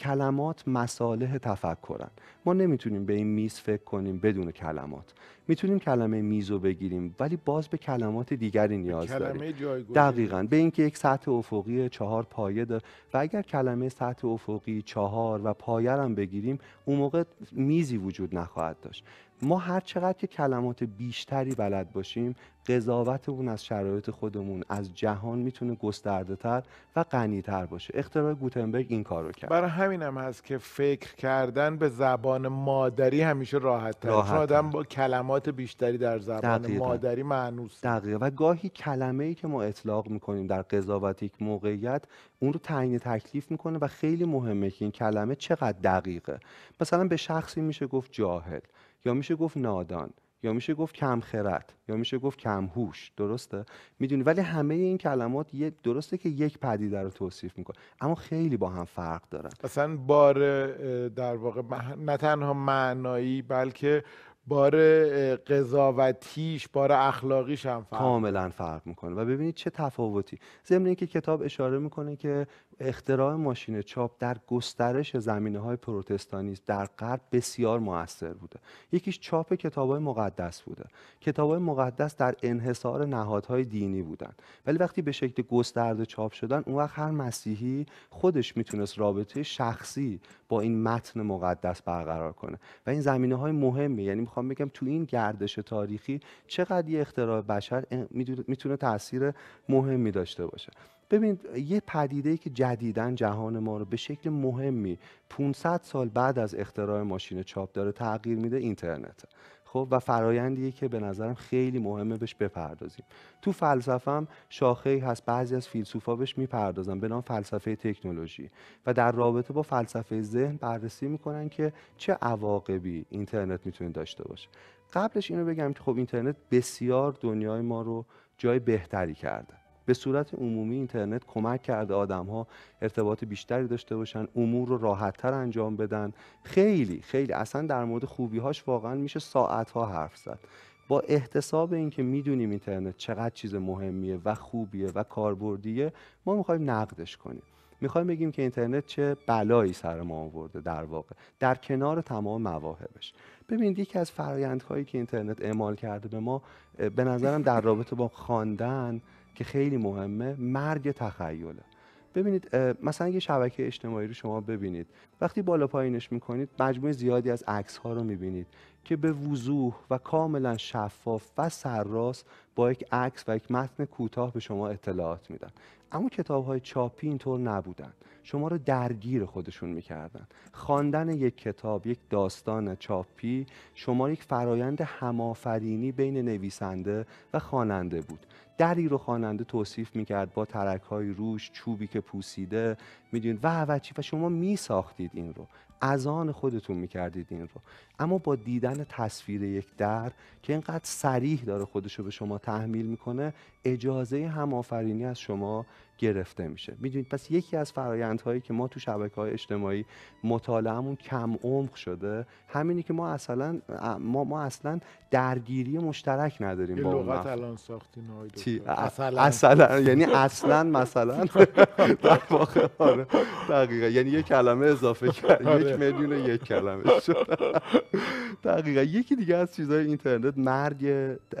کلمات مصالح تفکرن ما نمیتونیم به این میز فکر کنیم بدون کلمات میتونیم کلمه میز رو بگیریم ولی باز به کلمات دیگری نیاز داریم دقیقا به اینکه یک سطح افقی چهار پایه دار و اگر کلمه سطح افقی چهار و پایه هم بگیریم اون موقع میزی وجود نخواهد داشت ما هر چقدر که کلمات بیشتری بلد باشیم قضاوتمون از شرایط خودمون از جهان میتونه گسترده تر و غنی تر باشه اختراع گوتنبرگ این کار رو کرد برای همین هم هست که فکر کردن به زبان مادری همیشه راحت تر آدم با کلمات بیشتری در زبان مادری معنوس دقیقا و گاهی کلمه ای که ما اطلاق میکنیم در قضاوت یک موقعیت اون رو تعیین تکلیف میکنه و خیلی مهمه که این کلمه چقدر دقیقه مثلا به شخصی میشه گفت جاهل یا میشه گفت نادان یا میشه گفت کم خرد یا میشه گفت کم هوش درسته میدونی ولی همه این کلمات یه درسته که یک پدیده رو توصیف میکنه اما خیلی با هم فرق دارن اصلا بار در واقع نه تنها معنایی بلکه بار قضاوتیش بار اخلاقیش هم فرق کاملا فرق میکنه و ببینید چه تفاوتی ضمن اینکه کتاب اشاره میکنه که اختراع ماشین چاپ در گسترش زمینه های پروتستانیسم در غرب بسیار موثر بوده یکیش چاپ کتاب های مقدس بوده کتاب های مقدس در انحصار نهادهای دینی بودن ولی وقتی به شکل گسترده چاپ شدن اون وقت هر مسیحی خودش میتونست رابطه شخصی با این متن مقدس برقرار کنه و این زمینه های مهمه یعنی میخوام بگم تو این گردش تاریخی چقدر یه اختراع بشر میتونه تاثیر مهمی داشته باشه ببینید یه پدیده ای که جدیدن جهان ما رو به شکل مهمی 500 سال بعد از اختراع ماشین چاپ داره تغییر میده اینترنت خب و فرایندیه که به نظرم خیلی مهمه بهش بپردازیم تو فلسفم شاخه هست بعضی از فیلسوفا بهش میپردازن به نام فلسفه تکنولوژی و در رابطه با فلسفه ذهن بررسی میکنن که چه عواقبی اینترنت میتونه داشته باشه قبلش اینو بگم که خب اینترنت بسیار دنیای ما رو جای بهتری کرده به صورت عمومی اینترنت کمک کرده آدم ها ارتباط بیشتری داشته باشن امور رو راحتتر انجام بدن خیلی خیلی اصلا در مورد خوبی هاش واقعا میشه ساعت ها حرف زد با احتساب اینکه میدونیم اینترنت چقدر چیز مهمیه و خوبیه و کاربردیه ما میخوایم نقدش کنیم میخوایم بگیم که اینترنت چه بلایی سر ما آورده در واقع در کنار تمام مواهبش ببینید یکی از فرایندهایی که اینترنت اعمال کرده به ما به نظرم در رابطه با خواندن که خیلی مهمه مرگ تخیله ببینید مثلا یه شبکه اجتماعی رو شما ببینید وقتی بالا پایینش میکنید مجموعه زیادی از عکس ها رو میبینید که به وضوح و کاملا شفاف و سرراست با یک عکس و یک متن کوتاه به شما اطلاعات میدن اما کتاب های چاپی اینطور نبودن شما رو درگیر خودشون میکردن خواندن یک کتاب یک داستان چاپی شما یک فرایند همافرینی بین نویسنده و خواننده بود دری رو خواننده توصیف میکرد با ترک های روش چوبی که پوسیده میدونید و وچی و شما میساختید این رو از آن خودتون میکردید این رو اما با دیدن تصویر یک در که اینقدر سریح داره خودش رو به شما تحمیل میکنه اجازه همافرینی از شما گرفته میشه میدونید پس یکی از فرایندهایی که ما تو شبکه های اجتماعی مطالعهمون کم عمق شده همینی که ما اصلا ما, ما اصلا درگیری مشترک نداریم با لغت الان ساختین اصلا اصلا یعنی اصلا مثلا آره. در واقع آره. یعنی یک کلمه اضافه کرد آره. یک میلیون یک کلمه شد یکی دیگه از چیزهای اینترنت مرگ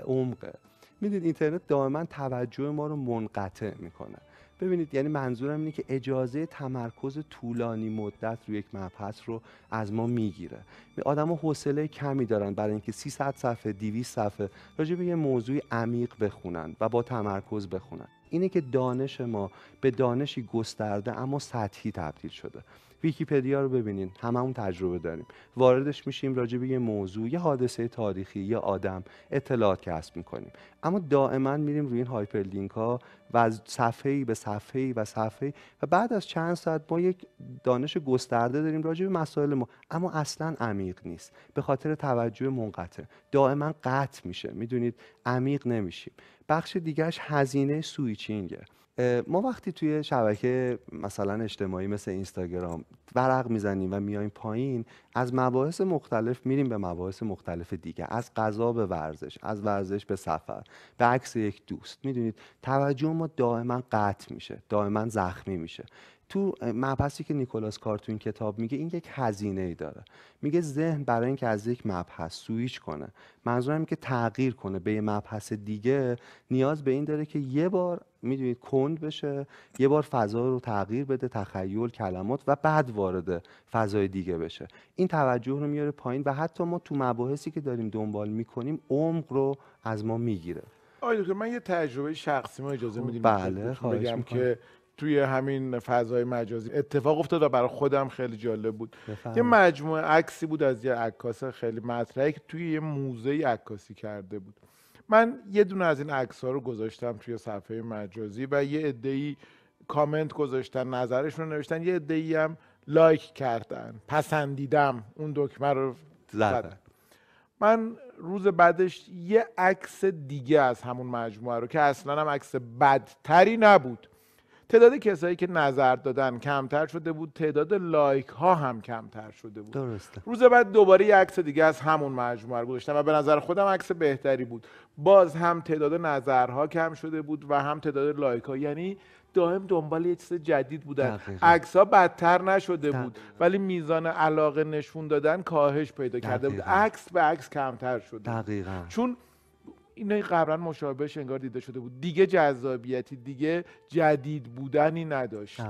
عمقه میدید اینترنت دائما توجه ما رو منقطع میکنه ببینید یعنی منظورم اینه که اجازه تمرکز طولانی مدت روی یک مبحث رو از ما میگیره ها حوصله کمی دارن برای اینکه 300 صفحه 200 صفحه راجع به یه موضوعی عمیق بخونن و با تمرکز بخونن اینه که دانش ما به دانشی گسترده اما سطحی تبدیل شده ویکیپدیا رو ببینین هممون تجربه داریم واردش میشیم راجع به یه موضوع یه حادثه تاریخی یه آدم اطلاعات کسب میکنیم اما دائما میریم روی این هایپرلینک ها و از صفحه‌ای به صفحه‌ای و صفحه‌ای و بعد از چند ساعت ما یک دانش گسترده داریم راجع به مسائل ما اما اصلا عمیق نیست به خاطر توجه منقطع دائما قطع میشه میدونید عمیق نمیشیم بخش دیگهش هزینه سویچینگه ما وقتی توی شبکه مثلا اجتماعی مثل اینستاگرام ورق میزنیم و میایم پایین از مباحث مختلف میریم به مباحث مختلف دیگه از غذا به ورزش از ورزش به سفر به عکس یک دوست میدونید توجه ما دائما قطع میشه دائما زخمی میشه تو مبحثی که نیکولاس کارتون کتاب میگه این یک هزینه ای داره میگه ذهن برای اینکه از یک مبحث سویچ کنه منظورم که تغییر کنه به یه مبحث دیگه نیاز به این داره که یه بار میدونید کند بشه یه بار فضا رو تغییر بده تخیل کلمات و بعد وارد فضای دیگه بشه این توجه رو میاره پایین و حتی ما تو مباحثی که داریم دنبال میکنیم عمق رو از ما میگیره آقای دکتر من یه تجربه شخصی ما اجازه میدیم بله بگم که توی همین فضای مجازی اتفاق افتاد و برای خودم خیلی جالب بود یه مجموعه عکسی بود از یه عکاس خیلی مطرحی که توی یه موزه عکاسی کرده بود من یه دونه از این عکس ها رو گذاشتم توی صفحه مجازی و یه عده‌ای کامنت گذاشتن نظرشون رو نوشتن یه عده‌ای هم لایک کردن پسندیدم اون دکمه رو زدن من روز بعدش یه عکس دیگه از همون مجموعه رو که اصلا هم عکس بدتری نبود تعداد کسایی که نظر دادن کمتر شده بود تعداد لایک ها هم کمتر شده بود درسته. روز بعد دوباره یه عکس دیگه از همون مجموعه رو گذاشتم و به نظر خودم عکس بهتری بود باز هم تعداد نظرها کم شده بود و هم تعداد لایک ها یعنی دائم دنبال یه چیز جدید بودن عکس ها بدتر نشده بود ولی میزان علاقه نشون دادن کاهش پیدا کرده بود عکس به عکس کمتر شده دقیقا. چون اینا قبلا مشابهش انگار دیده شده بود دیگه جذابیتی دیگه جدید بودنی نداشت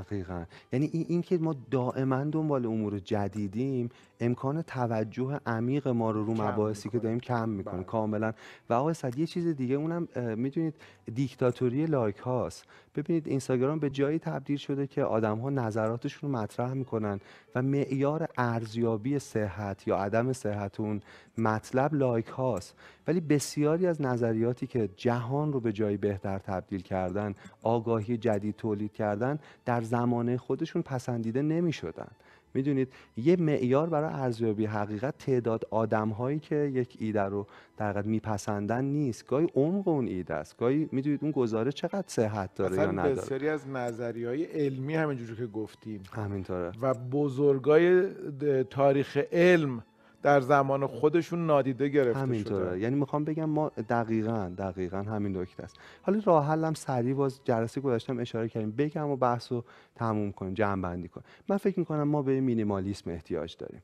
یعنی این, که ما دائما دنبال امور جدیدیم امکان توجه عمیق ما رو رو مباحثی که داریم کم میکنه بله. کاملا و آقای صد یه چیز دیگه اونم میدونید دیکتاتوری لایک هاست ببینید اینستاگرام به جایی تبدیل شده که آدم ها نظراتشون رو مطرح میکنن و معیار ارزیابی صحت یا عدم صحت اون مطلب لایک هاست ولی بسیاری از نظریاتی که جهان رو به جایی بهتر تبدیل کردن آگاهی جدید تولید کردن در زمانه خودشون پسندیده نمی میدونید یه معیار برای ارزیابی حقیقت تعداد آدم هایی که یک ایده رو در میپسندن نیست گاهی عمق اون ایده است گاهی میدونید اون گزاره چقدر صحت داره یا نداره بسیاری از نظری های علمی همینجوری که گفتیم همینطوره و بزرگای تاریخ علم در زمان خودشون نادیده گرفته همینطوره. شده یعنی میخوام بگم ما دقیقا دقیقا همین نکته است حالا راه هم سریع باز جلسه گذاشتم اشاره کردیم بگم و بحث رو تموم کنیم جمع بندی کنیم من فکر میکنم ما به مینیمالیسم احتیاج داریم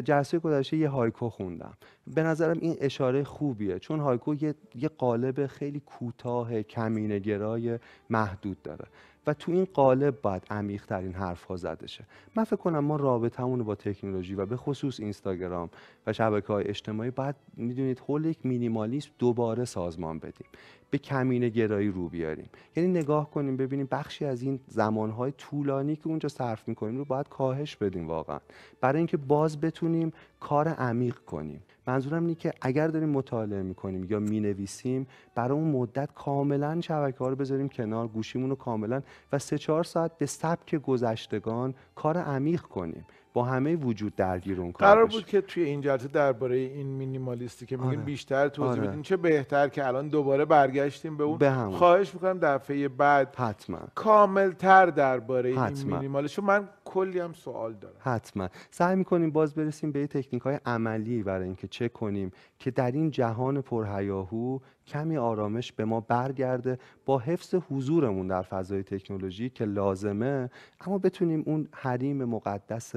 جلسه گذشته یه هایکو خوندم به نظرم این اشاره خوبیه چون هایکو یه, قالب خیلی کوتاه کمینگرای محدود داره و تو این قالب باید عمیق ترین حرف ها زده شه من فکر کنم ما رو با تکنولوژی و به خصوص اینستاگرام و شبکه های اجتماعی باید میدونید حول یک مینیمالیسم دوباره سازمان بدیم به کمینه گرایی رو بیاریم یعنی نگاه کنیم ببینیم بخشی از این زمانهای طولانی که اونجا صرف کنیم رو باید کاهش بدیم واقعا برای اینکه باز بتونیم کار عمیق کنیم منظورم اینه که اگر داریم مطالعه میکنیم یا مینویسیم برای اون مدت کاملا شبکه ها رو بذاریم کنار گوشیمون رو کاملا و سه چهار ساعت به سبک گذشتگان کار عمیق کنیم با همه وجود درگیر اون کار قرار بود که توی این جلسه درباره این مینیمالیستی که میگیم آره. بیشتر توضیح آره. بدیم چه بهتر که الان دوباره برگشتیم به اون به خواهش میکنم دفعه بعد حتما کاملتر درباره این مینیمالیست چون من کلی هم سوال دارم حتما سعی میکنیم باز برسیم به تکنیک های عملی برای اینکه چه کنیم که در این جهان پرهیاهو کمی آرامش به ما برگرده با حفظ حضورمون در فضای تکنولوژی که لازمه اما بتونیم اون حریم مقدس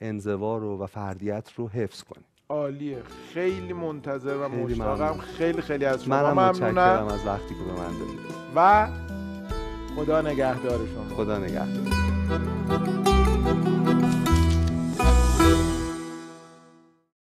انزوا رو و فردیت رو حفظ کنیم عالیه خیلی منتظر و خیلی مشتاقم خیلی خیلی از شما منم متشکرم از وقتی که به من دارید و خدا نگهدار شما خدا نگهدار